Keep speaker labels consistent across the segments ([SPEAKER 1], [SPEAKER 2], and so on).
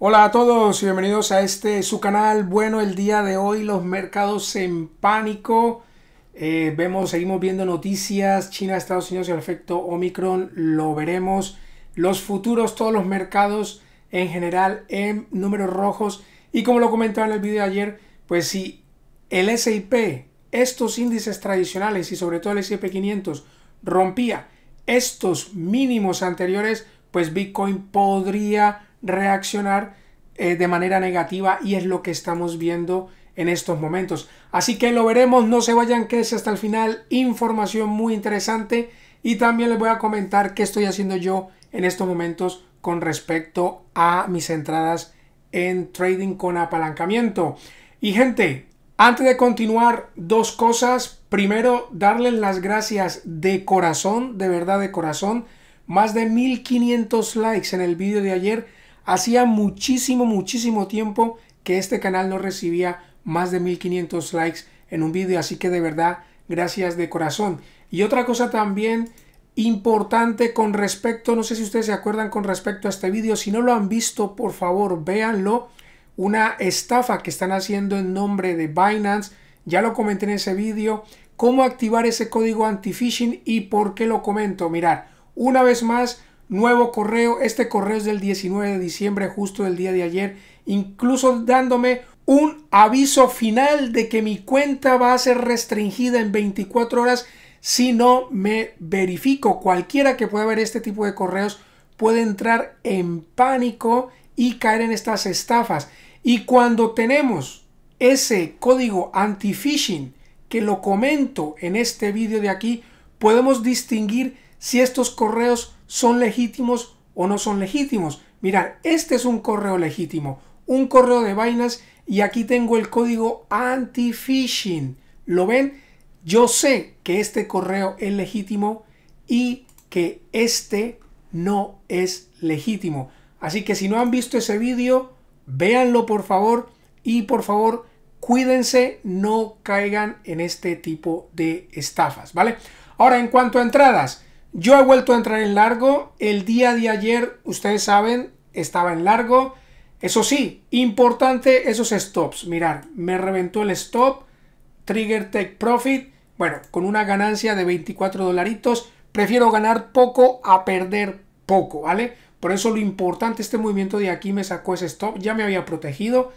[SPEAKER 1] Hola a todos y bienvenidos a este su canal. Bueno, el día de hoy los mercados en pánico. Eh, vemos, seguimos viendo noticias. China, Estados Unidos, y el efecto Omicron, lo veremos. Los futuros, todos los mercados en general en números rojos. Y como lo comentaba en el video de ayer, pues si el SIP, estos índices tradicionales y sobre todo el S&P 500 rompía estos mínimos anteriores, pues Bitcoin podría reaccionar eh, de manera negativa y es lo que estamos viendo en estos momentos. Así que lo veremos, no se vayan, que es hasta el final, información muy interesante y también les voy a comentar qué estoy haciendo yo en estos momentos con respecto a mis entradas en trading con apalancamiento. Y gente, antes de continuar, dos cosas. Primero, darles las gracias de corazón, de verdad de corazón. Más de 1500 likes en el vídeo de ayer Hacía muchísimo, muchísimo tiempo que este canal no recibía más de 1500 likes en un vídeo, así que de verdad, gracias de corazón. Y otra cosa también importante con respecto, no sé si ustedes se acuerdan con respecto a este vídeo, si no lo han visto, por favor, véanlo. Una estafa que están haciendo en nombre de Binance, ya lo comenté en ese vídeo, cómo activar ese código anti-phishing y por qué lo comento. Mirar, una vez más, nuevo correo. Este correo es del 19 de diciembre, justo del día de ayer, incluso dándome un aviso final de que mi cuenta va a ser restringida en 24 horas si no me verifico. Cualquiera que pueda ver este tipo de correos puede entrar en pánico y caer en estas estafas. Y cuando tenemos ese código anti-phishing que lo comento en este vídeo de aquí, podemos distinguir si estos correos son legítimos o no son legítimos. Mirad, este es un correo legítimo, un correo de vainas y aquí tengo el código anti-phishing. ¿Lo ven? Yo sé que este correo es legítimo y que este no es legítimo. Así que si no han visto ese vídeo, véanlo por favor y por favor cuídense, no caigan en este tipo de estafas, ¿vale? Ahora en cuanto a entradas, yo he vuelto a entrar en largo. El día de ayer, ustedes saben, estaba en largo. Eso sí, importante esos stops. Mirar, me reventó el stop. Trigger Take Profit. Bueno, con una ganancia de 24 dolaritos. Prefiero ganar poco a perder poco, ¿vale? Por eso lo importante, este movimiento de aquí me sacó ese stop. Ya me había protegido.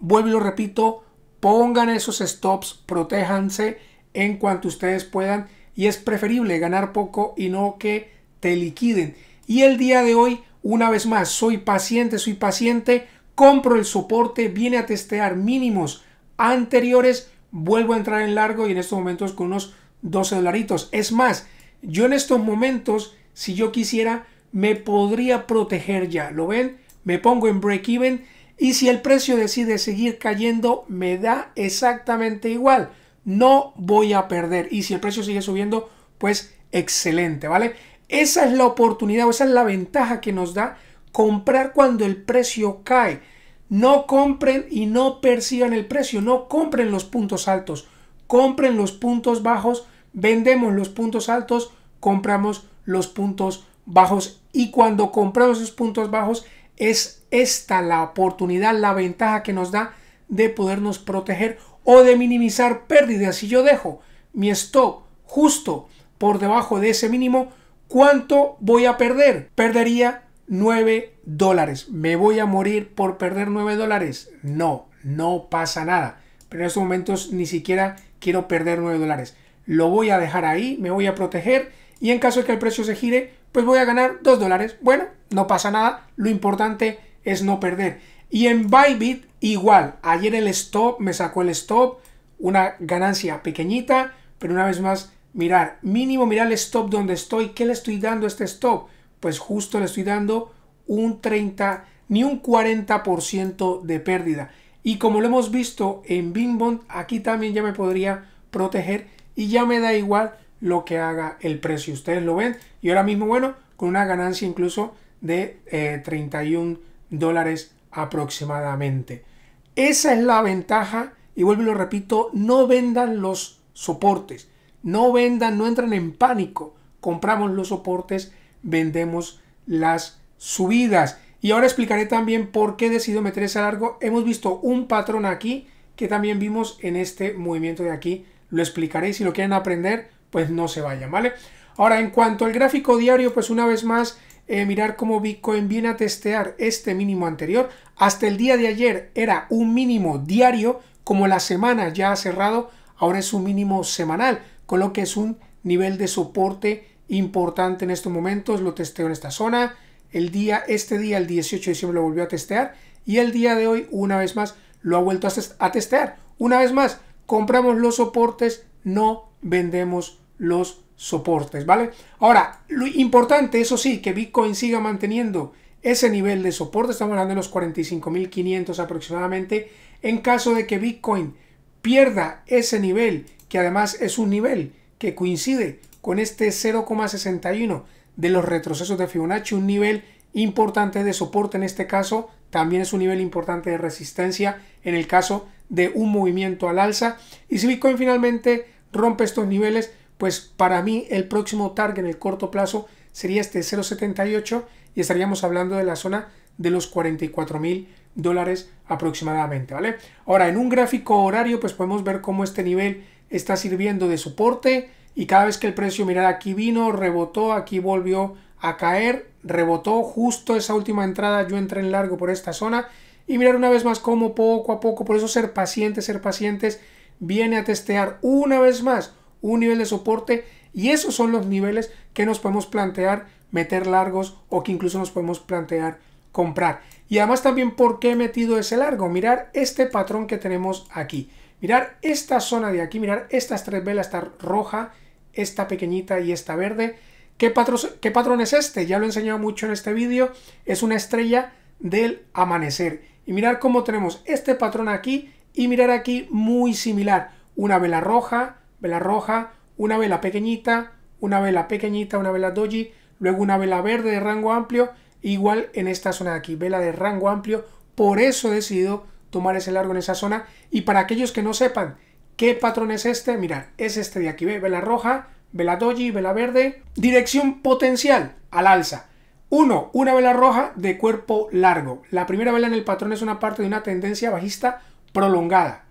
[SPEAKER 1] Vuelvo y lo repito, pongan esos stops, protéjanse en cuanto ustedes puedan y es preferible ganar poco y no que te liquiden. Y el día de hoy, una vez más, soy paciente, soy paciente, compro el soporte, viene a testear mínimos anteriores, vuelvo a entrar en largo y en estos momentos con unos 12 dolaritos. Es más, yo en estos momentos, si yo quisiera, me podría proteger ya. ¿Lo ven? Me pongo en break even y si el precio decide seguir cayendo, me da exactamente igual no voy a perder. Y si el precio sigue subiendo, pues excelente, ¿vale? Esa es la oportunidad o esa es la ventaja que nos da comprar cuando el precio cae. No compren y no perciban el precio, no compren los puntos altos, compren los puntos bajos, vendemos los puntos altos, compramos los puntos bajos y cuando compramos esos puntos bajos es esta la oportunidad, la ventaja que nos da de podernos proteger o de minimizar pérdidas. Si yo dejo mi stop justo por debajo de ese mínimo, ¿cuánto voy a perder? Perdería 9 dólares. ¿Me voy a morir por perder 9 dólares? No, no pasa nada. Pero en estos momentos ni siquiera quiero perder 9 dólares. Lo voy a dejar ahí, me voy a proteger y en caso de que el precio se gire, pues voy a ganar 2 dólares. Bueno, no pasa nada. Lo importante es no perder. Y en Bybit Igual, ayer el stop, me sacó el stop, una ganancia pequeñita, pero una vez más, mirar, mínimo mirar el stop donde estoy, ¿qué le estoy dando a este stop? Pues justo le estoy dando un 30, ni un 40% de pérdida. Y como lo hemos visto en bond aquí también ya me podría proteger y ya me da igual lo que haga el precio. Ustedes lo ven y ahora mismo, bueno, con una ganancia incluso de 31 eh, dólares aproximadamente. Esa es la ventaja, y vuelvo y lo repito, no vendan los soportes, no vendan, no entran en pánico, compramos los soportes, vendemos las subidas. Y ahora explicaré también por qué decido meter ese largo. Hemos visto un patrón aquí que también vimos en este movimiento de aquí. Lo explicaré si lo quieren aprender, pues no se vayan, ¿vale? Ahora, en cuanto al gráfico diario, pues una vez más eh, mirar cómo Bitcoin viene a testear este mínimo anterior. Hasta el día de ayer era un mínimo diario, como la semana ya ha cerrado, ahora es un mínimo semanal, con lo que es un nivel de soporte importante en estos momentos. Lo testeo en esta zona. El día, este día, el 18 de diciembre, lo volvió a testear. Y el día de hoy, una vez más, lo ha vuelto a testear. Una vez más, compramos los soportes, no vendemos los soportes, ¿vale? Ahora, lo importante, eso sí, que Bitcoin siga manteniendo ese nivel de soporte, estamos hablando de los 45.500 aproximadamente, en caso de que Bitcoin pierda ese nivel, que además es un nivel que coincide con este 0,61 de los retrocesos de Fibonacci, un nivel importante de soporte en este caso, también es un nivel importante de resistencia en el caso de un movimiento al alza. Y si Bitcoin finalmente rompe estos niveles, pues para mí el próximo target en el corto plazo sería este 0,78 y estaríamos hablando de la zona de los 44 mil dólares aproximadamente, ¿vale? Ahora, en un gráfico horario, pues podemos ver cómo este nivel está sirviendo de soporte y cada vez que el precio, mirad, aquí vino, rebotó, aquí volvió a caer, rebotó justo esa última entrada, yo entré en largo por esta zona y mirar una vez más cómo poco a poco, por eso ser pacientes, ser pacientes, viene a testear una vez más un nivel de soporte y esos son los niveles que nos podemos plantear meter largos o que incluso nos podemos plantear comprar. Y además también por qué he metido ese largo. Mirar este patrón que tenemos aquí. Mirar esta zona de aquí, mirar estas tres velas, esta roja, esta pequeñita y esta verde. ¿Qué patrón, ¿Qué patrón es este? Ya lo he enseñado mucho en este vídeo. Es una estrella del amanecer. Y mirar cómo tenemos este patrón aquí y mirar aquí muy similar. Una vela roja, vela roja, una vela pequeñita, una vela pequeñita, una vela doji, luego una vela verde de rango amplio, igual en esta zona de aquí, vela de rango amplio, por eso he decidido tomar ese largo en esa zona y para aquellos que no sepan qué patrón es este, mirad, es este de aquí, vela roja, vela doji, vela verde, dirección potencial al alza. uno, Una vela roja de cuerpo largo. La primera vela en el patrón es una parte de una tendencia bajista prolongada.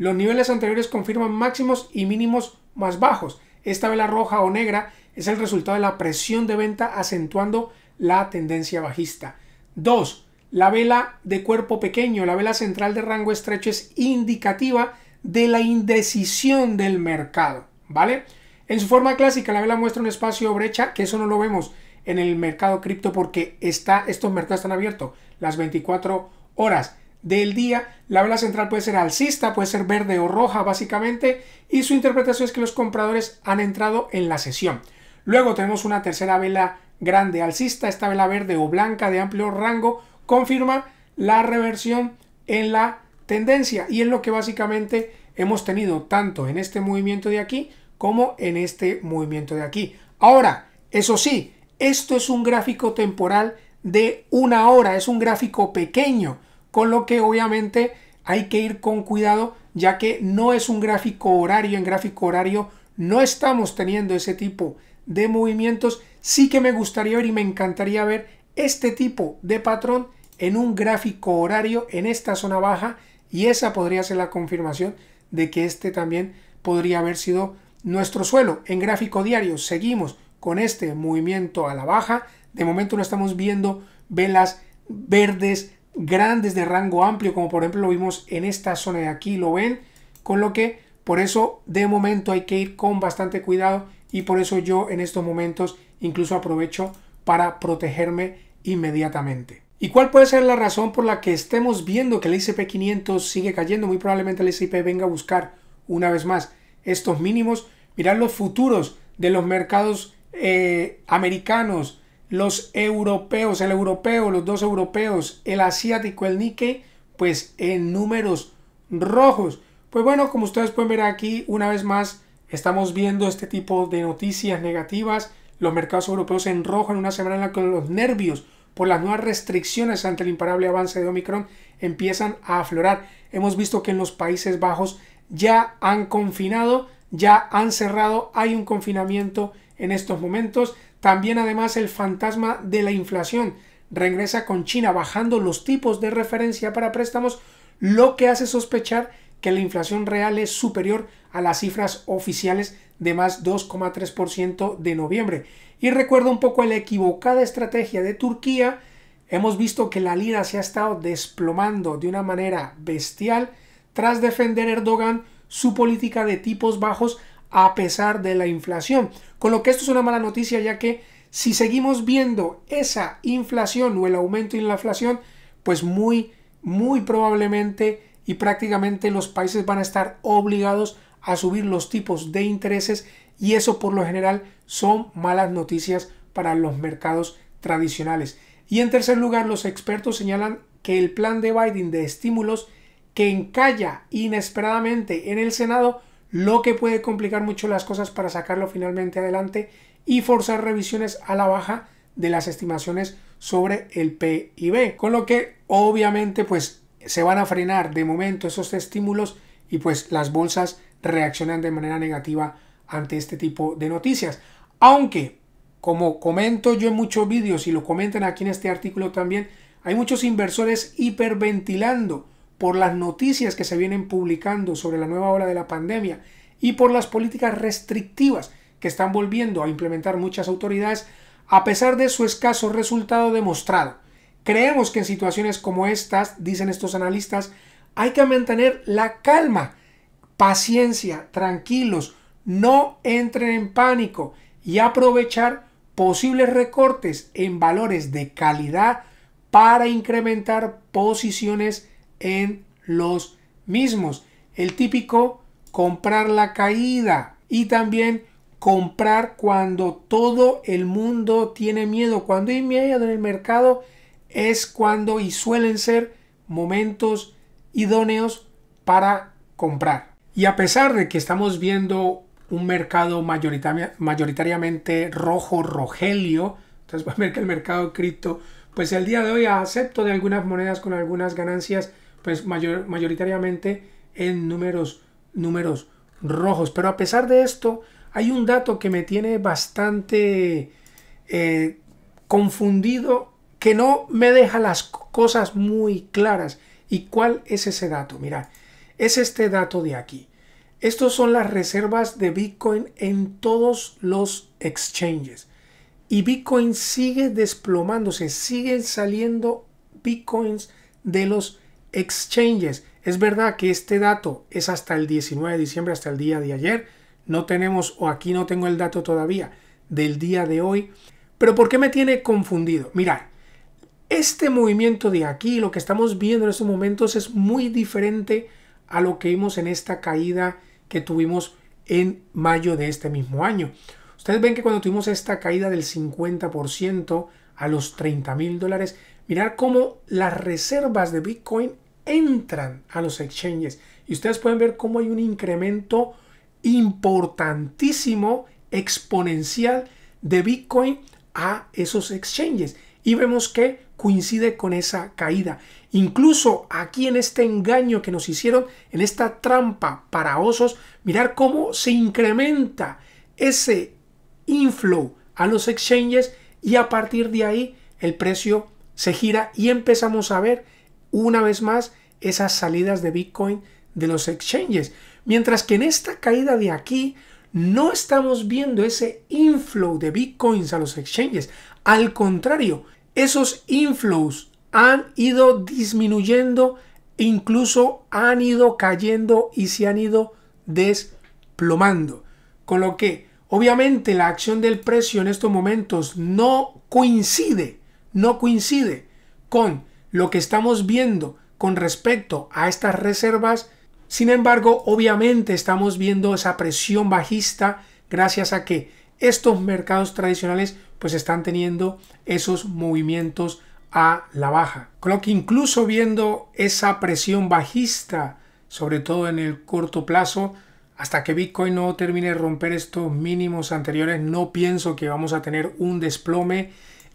[SPEAKER 1] Los niveles anteriores confirman máximos y mínimos más bajos. Esta vela roja o negra es el resultado de la presión de venta acentuando la tendencia bajista. 2. La vela de cuerpo pequeño, la vela central de rango estrecho es indicativa de la indecisión del mercado, ¿vale? En su forma clásica la vela muestra un espacio brecha, que eso no lo vemos en el mercado cripto porque está, estos mercados están abiertos las 24 horas del día. La vela central puede ser alcista, puede ser verde o roja básicamente, y su interpretación es que los compradores han entrado en la sesión. Luego tenemos una tercera vela grande alcista, esta vela verde o blanca de amplio rango confirma la reversión en la tendencia y en lo que básicamente hemos tenido tanto en este movimiento de aquí como en este movimiento de aquí. Ahora, eso sí, esto es un gráfico temporal de una hora, es un gráfico pequeño con lo que obviamente hay que ir con cuidado ya que no es un gráfico horario, en gráfico horario no estamos teniendo ese tipo de movimientos, sí que me gustaría ver y me encantaría ver este tipo de patrón en un gráfico horario en esta zona baja y esa podría ser la confirmación de que este también podría haber sido nuestro suelo en gráfico diario. Seguimos con este movimiento a la baja. De momento no estamos viendo velas verdes grandes de rango amplio, como por ejemplo lo vimos en esta zona de aquí, lo ven, con lo que por eso de momento hay que ir con bastante cuidado y por eso yo en estos momentos incluso aprovecho para protegerme inmediatamente. ¿Y cuál puede ser la razón por la que estemos viendo que el S&P 500 sigue cayendo? Muy probablemente el S&P venga a buscar una vez más estos mínimos. mirar los futuros de los mercados eh, americanos, los europeos, el europeo, los dos europeos, el asiático, el nike pues en números rojos. Pues bueno, como ustedes pueden ver aquí, una vez más estamos viendo este tipo de noticias negativas, los mercados europeos en rojo en una semana en la que los nervios por las nuevas restricciones ante el imparable avance de Omicron empiezan a aflorar. Hemos visto que en los Países Bajos ya han confinado, ya han cerrado, hay un confinamiento en estos momentos. También además el fantasma de la inflación regresa con China bajando los tipos de referencia para préstamos, lo que hace sospechar que la inflación real es superior a las cifras oficiales de más 2,3% de noviembre. Y recuerdo un poco la equivocada estrategia de Turquía. Hemos visto que la lira se ha estado desplomando de una manera bestial tras defender Erdogan su política de tipos bajos a pesar de la inflación. Con lo que esto es una mala noticia ya que si seguimos viendo esa inflación o el aumento en la inflación, pues muy, muy probablemente y prácticamente los países van a estar obligados a subir los tipos de intereses y eso por lo general son malas noticias para los mercados tradicionales. Y en tercer lugar, los expertos señalan que el plan de Biden de estímulos que encalla inesperadamente en el Senado lo que puede complicar mucho las cosas para sacarlo finalmente adelante y forzar revisiones a la baja de las estimaciones sobre el PIB. Con lo que obviamente pues se van a frenar de momento esos estímulos y pues las bolsas reaccionan de manera negativa ante este tipo de noticias. Aunque, como comento yo en muchos vídeos y lo comentan aquí en este artículo también, hay muchos inversores hiperventilando por las noticias que se vienen publicando sobre la nueva ola de la pandemia y por las políticas restrictivas que están volviendo a implementar muchas autoridades, a pesar de su escaso resultado demostrado. Creemos que en situaciones como estas, dicen estos analistas, hay que mantener la calma, paciencia, tranquilos, no entren en pánico y aprovechar posibles recortes en valores de calidad para incrementar posiciones en los mismos. El típico comprar la caída y también comprar cuando todo el mundo tiene miedo. Cuando hay miedo en el mercado es cuando y suelen ser momentos idóneos para comprar. Y a pesar de que estamos viendo un mercado mayoritariamente rojo, rogelio, entonces va a ver que el mercado cripto, pues el día de hoy acepto de algunas monedas con algunas ganancias pues mayor, mayoritariamente en números, números rojos. Pero a pesar de esto, hay un dato que me tiene bastante eh, confundido, que no me deja las cosas muy claras. ¿Y cuál es ese dato? Mira, es este dato de aquí. Estos son las reservas de Bitcoin en todos los exchanges. Y Bitcoin sigue desplomándose, siguen saliendo Bitcoins de los exchanges. Es verdad que este dato es hasta el 19 de diciembre, hasta el día de ayer. No tenemos, o aquí no tengo el dato todavía, del día de hoy. Pero ¿por qué me tiene confundido? Mira, este movimiento de aquí, lo que estamos viendo en estos momentos, es muy diferente a lo que vimos en esta caída que tuvimos en mayo de este mismo año. Ustedes ven que cuando tuvimos esta caída del 50%, a los 30 mil dólares. Mirar cómo las reservas de Bitcoin entran a los exchanges. Y ustedes pueden ver cómo hay un incremento importantísimo, exponencial de Bitcoin a esos exchanges. Y vemos que coincide con esa caída. Incluso aquí en este engaño que nos hicieron, en esta trampa para osos, mirar cómo se incrementa ese inflow a los exchanges y a partir de ahí el precio se gira y empezamos a ver una vez más esas salidas de Bitcoin de los exchanges. Mientras que en esta caída de aquí no estamos viendo ese inflow de Bitcoins a los exchanges. Al contrario, esos inflows han ido disminuyendo, incluso han ido cayendo y se han ido desplomando. Con lo que Obviamente la acción del precio en estos momentos no coincide, no coincide con lo que estamos viendo con respecto a estas reservas. Sin embargo, obviamente estamos viendo esa presión bajista gracias a que estos mercados tradicionales pues están teniendo esos movimientos a la baja. Creo que incluso viendo esa presión bajista, sobre todo en el corto plazo, hasta que Bitcoin no termine de romper estos mínimos anteriores, no pienso que vamos a tener un desplome.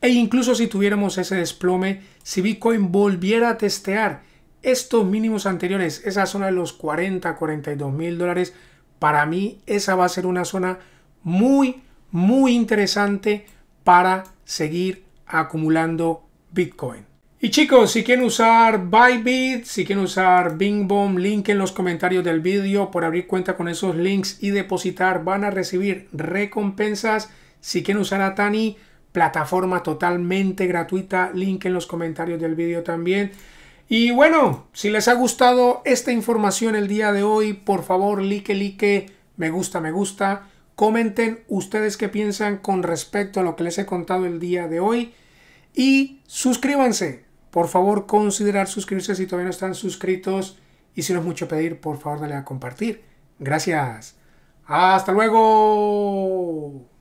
[SPEAKER 1] E incluso si tuviéramos ese desplome, si Bitcoin volviera a testear estos mínimos anteriores, esa zona de los 40, 42 mil dólares, para mí esa va a ser una zona muy, muy interesante para seguir acumulando Bitcoin. Y chicos, si quieren usar Bybit, si quieren usar Bing Bomb, link en los comentarios del vídeo por abrir cuenta con esos links y depositar, van a recibir recompensas. Si quieren usar Atani, plataforma totalmente gratuita, link en los comentarios del vídeo también. Y bueno, si les ha gustado esta información el día de hoy, por favor, like, like, me gusta, me gusta. Comenten ustedes qué piensan con respecto a lo que les he contado el día de hoy. Y suscríbanse, por favor considerar suscribirse si todavía no están suscritos y si no es mucho pedir, por favor dale a compartir. Gracias. Hasta luego.